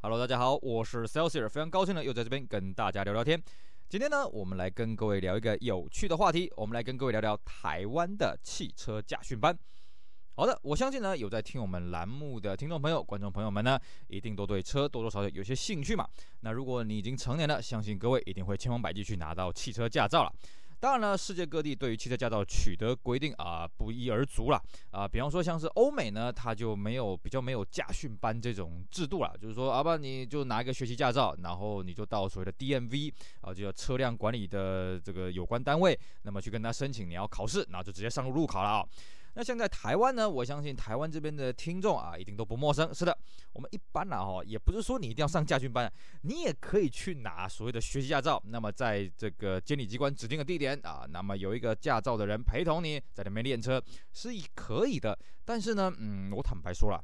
Hello，大家好，我是 Celsius，非常高兴呢，又在这边跟大家聊聊天。今天呢，我们来跟各位聊一个有趣的话题，我们来跟各位聊聊台湾的汽车驾训班。好的，我相信呢，有在听我们栏目的听众朋友、观众朋友们呢，一定都对车多多少少有些兴趣嘛。那如果你已经成年了，相信各位一定会千方百计去拿到汽车驾照了。当然了，世界各地对于汽车驾照取得规定啊，不一而足了啊。比方说，像是欧美呢，它就没有比较没有驾训班这种制度了，就是说，阿不，你就拿一个学习驾照，然后你就到所谓的 DMV 啊，就叫车辆管理的这个有关单位，那么去跟他申请你要考试，那就直接上路路考了啊。那现在台湾呢？我相信台湾这边的听众啊，一定都不陌生。是的，我们一般呢，哈，也不是说你一定要上驾训班，你也可以去拿所谓的学习驾照。那么，在这个监理机关指定的地点啊，那么有一个驾照的人陪同你在里面练车，是可以的。但是呢，嗯，我坦白说了。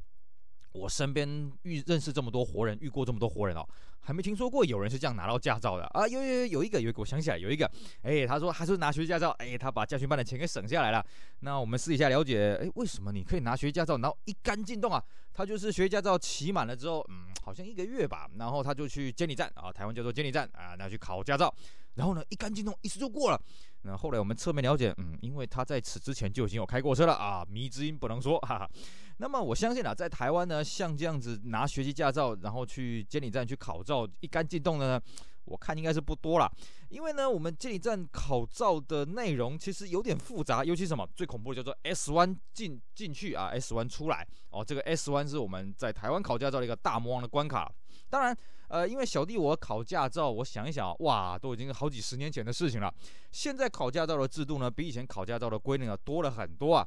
我身边遇认识这么多活人，遇过这么多活人哦，还没听说过有人是这样拿到驾照的啊！有有有一个，有一个，我想起来有一个，哎，他说他是拿学驾照，哎，他把驾训班的钱给省下来了。那我们试一下了解，哎，为什么你可以拿学驾照，然后一杆进洞啊？他就是学驾照骑满了之后，嗯，好像一个月吧，然后他就去监理站啊，台湾叫做监理站啊，那去考驾照，然后呢一杆进洞，一次就过了。那后来我们侧面了解，嗯，因为他在此之前就已经有开过车了啊，迷之音不能说，哈哈。那么我相信啊，在台湾呢，像这样子拿学习驾照，然后去监理站去考照，一杆进洞的，我看应该是不多了。因为呢，我们监理站考照的内容其实有点复杂，尤其什么最恐怖的叫做 S 弯进进去啊，S 弯出来哦。这个 S 弯是我们在台湾考驾照的一个大魔王的关卡。当然，呃，因为小弟我考驾照，我想一想，哇，都已经好几十年前的事情了。现在考驾照的制度呢，比以前考驾照的规定啊多了很多啊。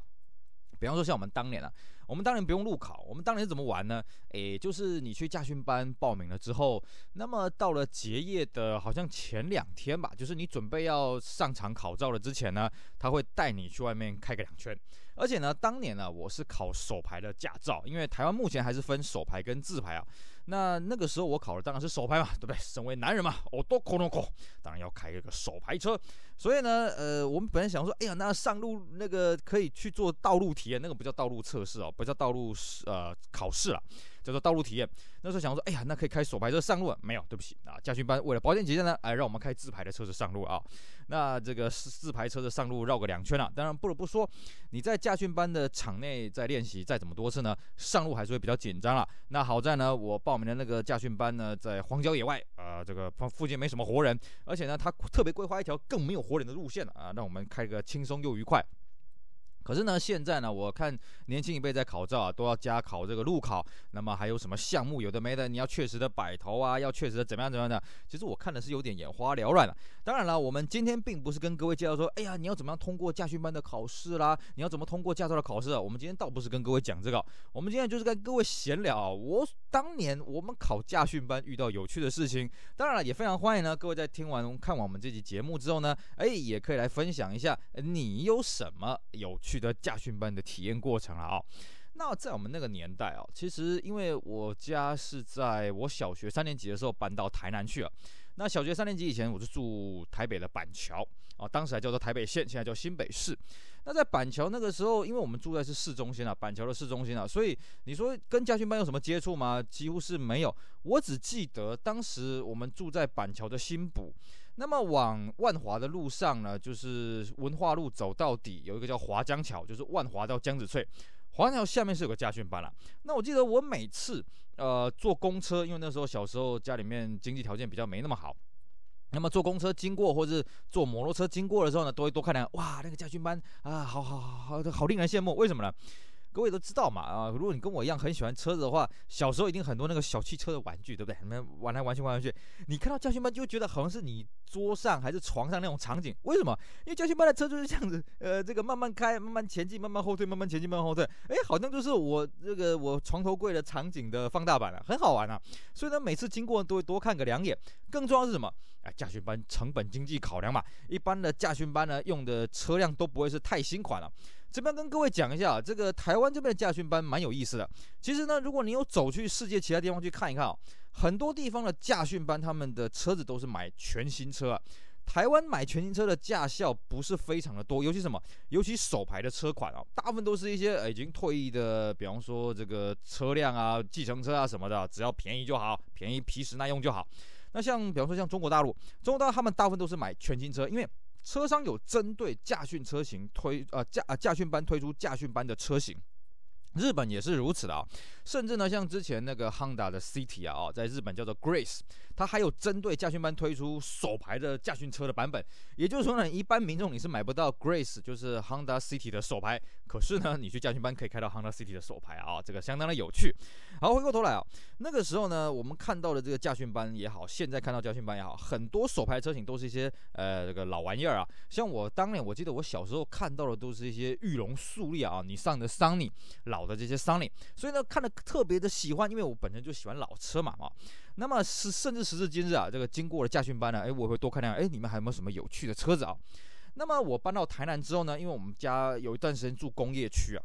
比方说像我们当年啊。我们当年不用路考，我们当年怎么玩呢？诶，就是你去驾训班报名了之后，那么到了结业的，好像前两天吧，就是你准备要上场考照了之前呢，他会带你去外面开个两圈，而且呢，当年呢，我是考手牌的驾照，因为台湾目前还是分手牌跟自牌啊。那那个时候我考的当然是手牌嘛，对不对？身为男人嘛，我多可多考，当然要开一个手牌车。所以呢，呃，我们本来想说，哎呀，那上路那个可以去做道路体验，那个不叫道路测试哦，不叫道路呃考试了。叫做道路体验。那时候想说，哎呀，那可以开手牌车上路？没有，对不起啊，驾训班为了保险起见呢，哎，让我们开自牌的车子上路啊。那这个是自牌车子上路绕个两圈了。当然，不得不说，你在驾训班的场内在练习再怎么多次呢，上路还是会比较紧张了。那好在呢，我报名的那个驾训班呢，在荒郊野外啊，这个附附近没什么活人，而且呢，他特别规划一条更没有活人的路线了啊，让我们开个轻松又愉快。可是呢，现在呢，我看年轻一辈在考照啊，都要加考这个路考，那么还有什么项目有的没的，你要确实的摆头啊，要确实的怎么样怎么样的，其实我看的是有点眼花缭乱了。当然了，我们今天并不是跟各位介绍说，哎呀，你要怎么样通过驾训班的考试啦，你要怎么通过驾照的考试啊，我们今天倒不是跟各位讲这个，我们今天就是跟各位闲聊啊。我当年我们考驾训班遇到有趣的事情，当然了，也非常欢迎呢，各位在听完看完我们这期节目之后呢，哎，也可以来分享一下你有什么有趣。的驾训班的体验过程了啊，那在我们那个年代啊，其实因为我家是在我小学三年级的时候搬到台南去了，那小学三年级以前，我是住台北的板桥啊，当时还叫做台北县，现在叫新北市。那在板桥那个时候，因为我们住在是市中心啊，板桥的市中心啊，所以你说跟家训班有什么接触吗？几乎是没有。我只记得当时我们住在板桥的新埔。那么往万华的路上呢，就是文化路走到底，有一个叫华江桥，就是万华到江子翠，华江桥下面是有个家训班了。那我记得我每次呃坐公车，因为那时候小时候家里面经济条件比较没那么好，那么坐公车经过或者坐摩托车经过的时候呢，都会多看两哇那个家训班啊，好好好好好令人羡慕，为什么呢？各位都知道嘛啊，如果你跟我一样很喜欢车子的话，小时候一定很多那个小汽车的玩具，对不对？你们玩来玩去玩来玩去，你看到教训班就觉得好像是你桌上还是床上那种场景，为什么？因为教训班的车就是这样子，呃，这个慢慢开，慢慢前进，慢慢后退，慢慢前进，慢慢后退，哎，好像就是我这个我床头柜的场景的放大版了，很好玩啊。所以呢，每次经过都会多看个两眼。更重要是什么？哎，驾训班成本经济考量嘛，一般的驾训班呢用的车辆都不会是太新款了。这边跟各位讲一下，这个台湾这边的驾训班蛮有意思的。其实呢，如果你有走去世界其他地方去看一看啊，很多地方的驾训班他们的车子都是买全新车啊。台湾买全新车的驾校不是非常的多，尤其什么，尤其首牌的车款啊，大部分都是一些已经退役的，比方说这个车辆啊、计程车啊什么的，只要便宜就好，便宜、皮实耐用就好。那像比方说像中国大陆，中国大陆他们大部分都是买全新车，因为。车商有针对驾训车型推呃驾啊驾训班推出驾训班的车型，日本也是如此的啊，甚至呢像之前那个 Honda 的 City 啊，在日本叫做 Grace。它还有针对驾训班推出首排的驾训车的版本，也就是说呢，一般民众你是买不到 Grace，就是 Honda City 的首排，可是呢，你去驾训班可以开到 Honda City 的首排啊，这个相当的有趣。好，回过头来啊，那个时候呢，我们看到的这个驾训班也好，现在看到驾训班也好，很多首排车型都是一些呃这个老玩意儿啊，像我当年我记得我小时候看到的都是一些玉龙速力啊，你上的 Sunny 老的这些 Sunny，所以呢，看的特别的喜欢，因为我本身就喜欢老车嘛啊。那么是甚至时至今日啊，这个经过了驾训班呢，哎，我会多看两眼。哎，你们还有没有什么有趣的车子啊？那么我搬到台南之后呢，因为我们家有一段时间住工业区啊，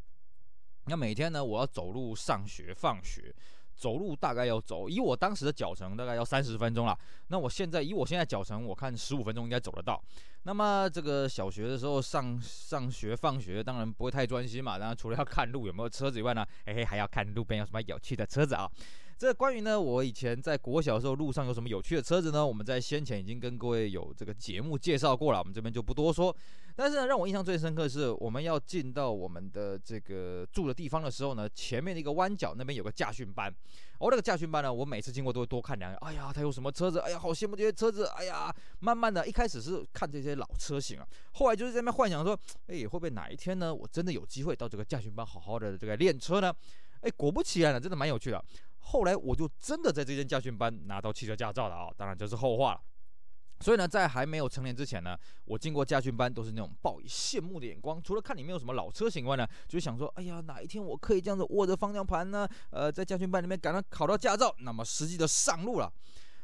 那每天呢我要走路上学、放学，走路大概要走以我当时的脚程，大概要三十分钟啦。那我现在以我现在脚程，我看十五分钟应该走得到。那么这个小学的时候上上学、放学，当然不会太专心嘛。然后除了要看路有没有车子以外呢，哎，还要看路边有什么有趣的车子啊。这关于呢，我以前在国小的时候，路上有什么有趣的车子呢？我们在先前已经跟各位有这个节目介绍过了，我们这边就不多说。但是呢，让我印象最深刻的是，我们要进到我们的这个住的地方的时候呢，前面的一个弯角那边有个驾训班。哦，那个驾训班呢，我每次经过都会多看两眼。哎呀，他有什么车子？哎呀，好羡慕这些车子！哎呀，慢慢的一开始是看这些老车型啊，后来就是在那幻想说，哎，会不会哪一天呢，我真的有机会到这个驾训班好好的这个练车呢？哎，果不其然呢，真的蛮有趣的。后来我就真的在这间驾训班拿到汽车驾照了啊，当然这是后话了。所以呢，在还没有成年之前呢，我进过驾训班都是那种抱以羡慕的眼光，除了看你没有什么老车型外呢，就想说，哎呀，哪一天我可以这样子握着方向盘呢？呃，在驾训班里面赶上考到驾照，那么实际的上路了。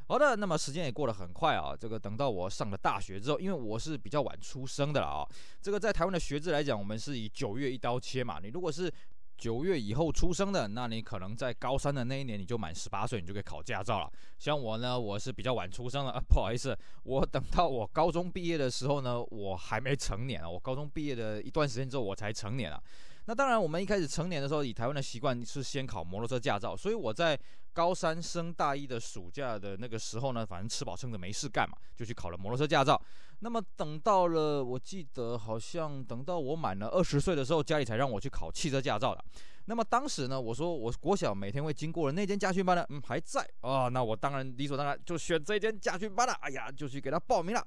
好的，那么时间也过得很快啊，这个等到我上了大学之后，因为我是比较晚出生的了啊，这个在台湾的学制来讲，我们是以九月一刀切嘛，你如果是。九月以后出生的，那你可能在高三的那一年你就满十八岁，你就可以考驾照了。像我呢，我是比较晚出生的，不好意思，我等到我高中毕业的时候呢，我还没成年啊。我高中毕业的一段时间之后，我才成年啊。那当然，我们一开始成年的时候，以台湾的习惯是先考摩托车驾照，所以我在高三升大一的暑假的那个时候呢，反正吃饱撑着没事干嘛，就去考了摩托车驾照。那么等到了，我记得好像等到我满了二十岁的时候，家里才让我去考汽车驾照的。那么当时呢，我说我国小每天会经过的那间家训班呢，嗯还在啊，那我当然理所当然就选这间家训班了。哎呀，就去给他报名了。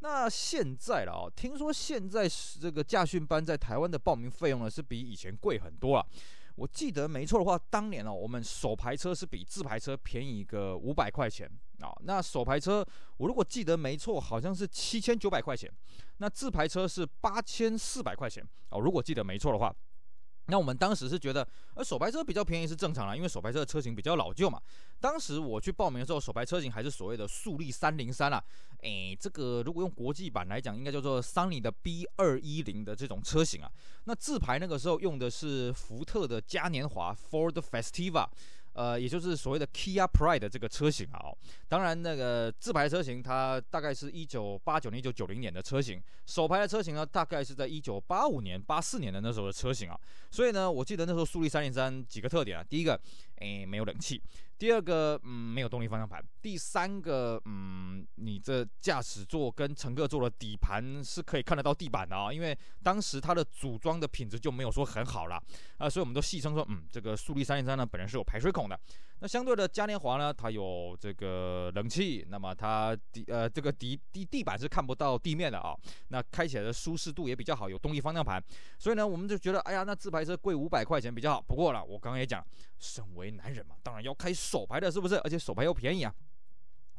那现在了啊，听说现在是这个驾训班在台湾的报名费用呢，是比以前贵很多了。我记得没错的话，当年哦，我们首牌车是比自牌车便宜个五百块钱啊。那首牌车我如果记得没错，好像是七千九百块钱，那自牌车是八千四百块钱哦。如果记得没错的话。那我们当时是觉得，呃，手牌车比较便宜是正常啦，因为手牌车的车型比较老旧嘛。当时我去报名的时候，手牌车型还是所谓的速力三零三啦，诶，这个如果用国际版来讲，应该叫做三菱的 B 二一零的这种车型啊。那自牌那个时候用的是福特的嘉年华，Ford Festiva。呃，也就是所谓的 Kia Pride 这个车型啊，哦，当然那个自排车型它大概是一九八九年、一九九零年的车型，首排的车型呢大概是在一九八五年、八四年的那时候的车型啊，所以呢，我记得那时候苏力三零三几个特点啊，第一个，哎，没有冷气。第二个，嗯，没有动力方向盘。第三个，嗯，你这驾驶座跟乘客座的底盘是可以看得到地板的啊，因为当时它的组装的品质就没有说很好了啊，所以我们都戏称说，嗯，这个速力三零三呢，本来是有排水孔的。那相对的嘉年华呢，它有这个冷气，那么它底呃这个底地地板是看不到地面的啊。那开起来的舒适度也比较好，有动力方向盘，所以呢，我们就觉得，哎呀，那自排车贵五百块钱比较好。不过了，我刚刚也讲，身为男人嘛，当然要开。手牌的是不是？而且手牌又便宜啊。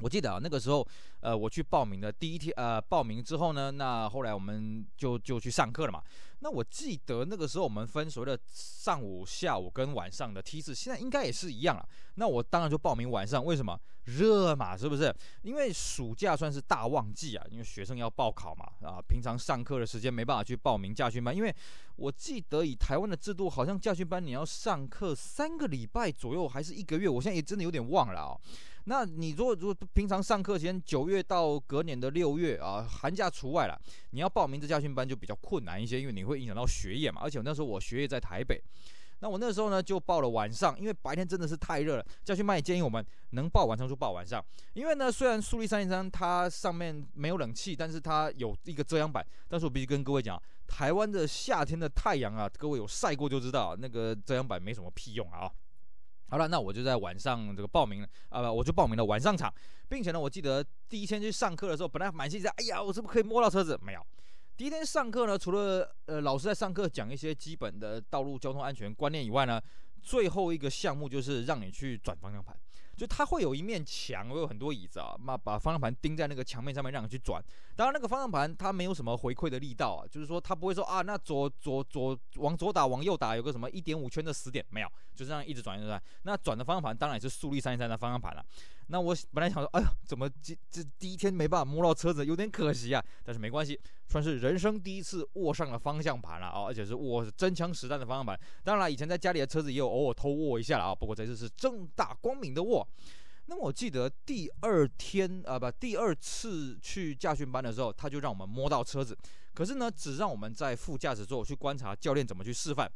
我记得啊，那个时候，呃，我去报名的第一天，呃，报名之后呢，那后来我们就就去上课了嘛。那我记得那个时候我们分所谓的上午、下午跟晚上的梯次，现在应该也是一样了。那我当然就报名晚上，为什么？热嘛，是不是？因为暑假算是大旺季啊，因为学生要报考嘛，啊，平常上课的时间没办法去报名驾训班。因为我记得以台湾的制度，好像驾训班你要上课三个礼拜左右，还是一个月？我现在也真的有点忘了哦。那你如果如果平常上课前九月到隔年的六月啊，寒假除外了，你要报名这家训班就比较困难一些，因为你会影响到学业嘛。而且我那时候我学业在台北，那我那时候呢就报了晚上，因为白天真的是太热了。教训班也建议我们能报晚上就报晚上，因为呢虽然苏力三零三它上面没有冷气，但是它有一个遮阳板。但是我必须跟各位讲，台湾的夏天的太阳啊，各位有晒过就知道，那个遮阳板没什么屁用啊。好了，那我就在晚上这个报名了啊，我就报名了晚上场，并且呢，我记得第一天去上课的时候，本来满心在，哎呀，我是不是可以摸到车子？没有，第一天上课呢，除了呃老师在上课讲一些基本的道路交通安全观念以外呢，最后一个项目就是让你去转方向盘。就它会有一面墙，会有很多椅子啊，把把方向盘钉在那个墙面上面，让你去转。当然，那个方向盘它没有什么回馈的力道啊，就是说它不会说啊，那左左左往左打往右打，有个什么一点五圈的死点没有，就这样一直转，一直在那转的方向盘，当然也是速力三零三的方向盘了。那我本来想说，哎呀，怎么这这第一天没办法摸到车子，有点可惜啊。但是没关系，算是人生第一次握上了方向盘了啊，而且是握真枪实弹的方向盘。当然，了，以前在家里的车子也有偶尔偷握一下了啊，不过这次是正大光明的握。那么我记得第二天啊，不，第二次去驾训班的时候，他就让我们摸到车子，可是呢，只让我们在副驾驶座去观察教练怎么去示范。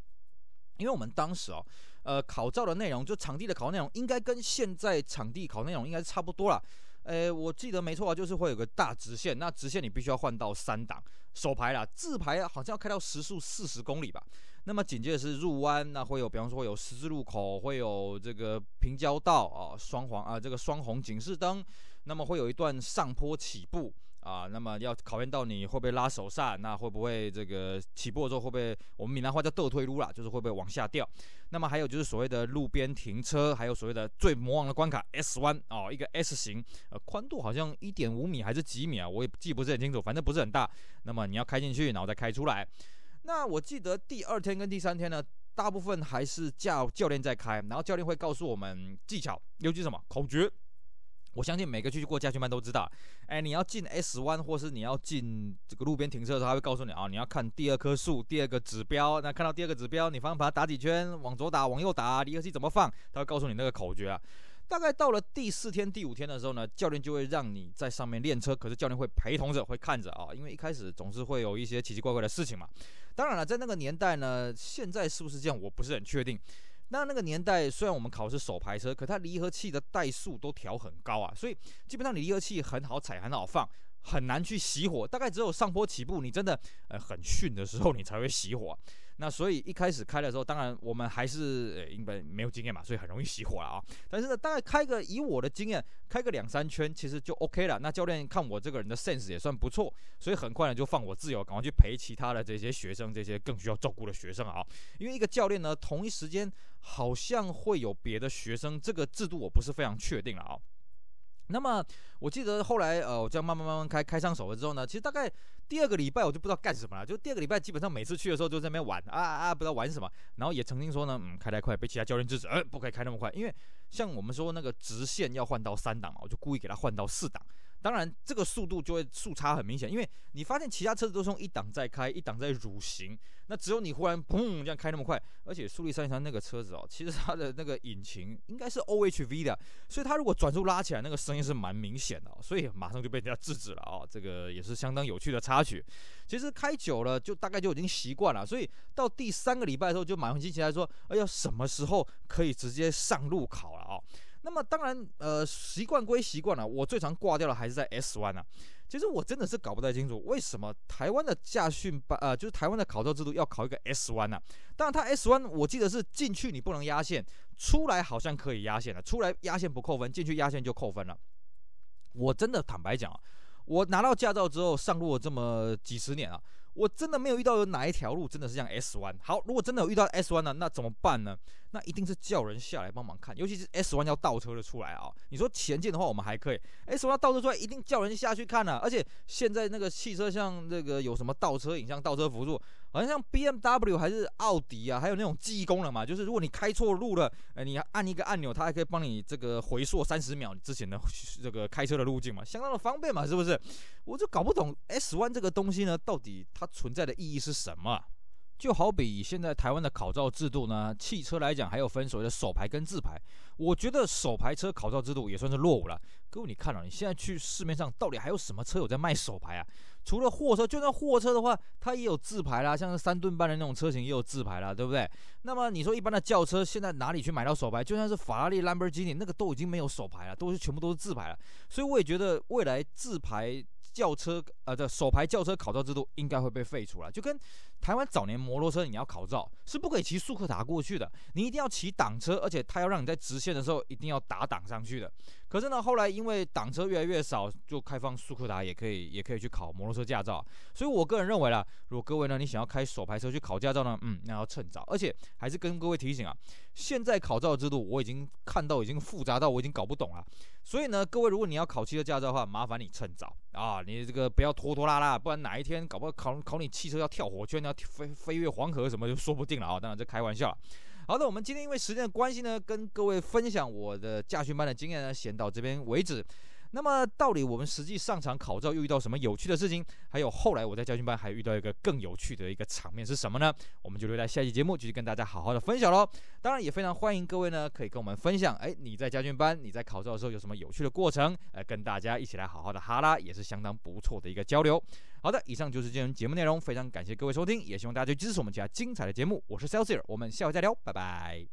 因为我们当时哦，呃，考照的内容就场地的考内容，应该跟现在场地考内容应该是差不多啦。呃，我记得没错啊，就是会有个大直线，那直线你必须要换到三档手排啦，自排好像要开到时速四十公里吧。那么紧接着是入弯，那会有比方说有十字路口，会有这个平交道啊，双黄啊，这个双红警示灯，那么会有一段上坡起步。啊，那么要考验到你会不会拉手刹，那会不会这个起步的时候会不会我们闽南话叫“倒退撸”啦，就是会不会往下掉？那么还有就是所谓的路边停车，还有所谓的最魔王的关卡 S 弯哦，一个 S 型，呃，宽度好像一点五米还是几米啊？我也记不是很清楚，反正不是很大。那么你要开进去，然后再开出来。那我记得第二天跟第三天呢，大部分还是教教练在开，然后教练会告诉我们技巧，尤其什么口诀。我相信每个去去过家训班都知道，哎，你要进 S 弯或是你要进这个路边停车的时候，他会告诉你啊，你要看第二棵树、第二个指标，那看到第二个指标，你方向盘打几圈，往左打，往右打，离合器怎么放，他会告诉你那个口诀啊。大概到了第四天、第五天的时候呢，教练就会让你在上面练车，可是教练会陪同着会看着啊，因为一开始总是会有一些奇奇怪怪的事情嘛。当然了，在那个年代呢，现在是不是这样，我不是很确定。那那个年代，虽然我们考的是手排车，可它离合器的怠速都调很高啊，所以基本上你离合器很好踩，很好放，很难去熄火。大概只有上坡起步，你真的呃很训的时候，你才会熄火。那所以一开始开的时候，当然我们还是因为没有经验嘛，所以很容易熄火了啊。但是呢，大概开个以我的经验，开个两三圈其实就 OK 了。那教练看我这个人的 sense 也算不错，所以很快呢就放我自由，赶快去陪其他的这些学生，这些更需要照顾的学生啊。因为一个教练呢，同一时间好像会有别的学生，这个制度我不是非常确定了啊。那么我记得后来，呃，我这样慢慢慢慢开开上手了之后呢，其实大概第二个礼拜我就不知道干什么了，就第二个礼拜基本上每次去的时候就在那边玩啊啊，不知道玩什么。然后也曾经说呢，嗯，开太快被其他教练制止，哎，不可以开那么快，因为像我们说那个直线要换到三档嘛，我就故意给他换到四档。当然，这个速度就会速差很明显，因为你发现其他车子都是用一档在开，一档在蠕行，那只有你忽然砰这样开那么快，而且速力三三那个车子哦，其实它的那个引擎应该是 OHV 的，所以它如果转速拉起来，那个声音是蛮明显的，所以马上就被人家制止了啊。这个也是相当有趣的插曲。其实开久了就大概就已经习惯了，所以到第三个礼拜的时候就满怀激情来说，哎呀，什么时候可以直接上路考？那么当然，呃，习惯归习惯了，我最常挂掉的还是在 S 弯啊。其实我真的是搞不太清楚，为什么台湾的驾训班，呃，就是台湾的考照制度要考一个 S 弯呢？当然，它 S 弯，我记得是进去你不能压线，出来好像可以压线了，出来压线不扣分，进去压线就扣分了。我真的坦白讲，我拿到驾照之后上路这么几十年啊，我真的没有遇到有哪一条路真的是像 S 弯。好，如果真的有遇到 S 弯呢，那怎么办呢？那一定是叫人下来帮忙看，尤其是 s one 要倒车的出来啊。你说前进的话我们还可以，S1 倒车出来一定叫人下去看了。而且现在那个汽车像那个有什么倒车影像、倒车辅助，好像像 BMW 还是奥迪啊，还有那种记忆功能嘛，就是如果你开错路了，哎，你按一个按钮，它还可以帮你这个回溯三十秒之前的这个开车的路径嘛，相当的方便嘛，是不是？我就搞不懂 s one 这个东西呢，到底它存在的意义是什么？就好比以现在台湾的考照制度呢，汽车来讲还有分所谓的手牌跟自牌。我觉得手牌车考照制度也算是落伍了。各位，你看了你现在去市面上到底还有什么车有在卖手牌啊？除了货车，就算货车的话，它也有自牌啦，像是三吨半的那种车型也有自牌啦，对不对？那么你说一般的轿车现在哪里去买到手牌？就算是法拉利、兰博基尼，那个都已经没有手牌了，都是全部都是自牌了。所以我也觉得未来自牌。轿车，呃，的首牌轿车考照制度应该会被废除了，就跟台湾早年摩托车你要考照是不可以骑速克达过去的，你一定要骑挡车，而且他要让你在直线的时候一定要打挡上去的。可是呢，后来因为挡车越来越少，就开放苏库达也可以，也可以去考摩托车驾照。所以我个人认为啊，如果各位呢，你想要开手牌车去考驾照呢，嗯，那要趁早。而且还是跟各位提醒啊，现在考照制度我已经看到已经复杂到我已经搞不懂了。所以呢，各位如果你要考汽车驾照的话，麻烦你趁早啊，你这个不要拖拖拉拉，不然哪一天搞不好考考你汽车要跳火圈，要飞飞越黄河什么就说不定了啊。当然这开玩笑。好的，我们今天因为时间的关系呢，跟各位分享我的驾训班的经验呢，先到这边为止。那么，到底我们实际上场考照又遇到什么有趣的事情？还有后来我在教训班还遇到一个更有趣的一个场面是什么呢？我们就留在下期节目，继续跟大家好好的分享喽。当然，也非常欢迎各位呢，可以跟我们分享，哎，你在教训班，你在考照的时候有什么有趣的过程？呃，跟大家一起来好好的哈拉，也是相当不错的一个交流。好的，以上就是今天节目内容，非常感谢各位收听，也希望大家支持我们其他精彩的节目。我是 c e l s i e r 我们下回再聊，拜拜。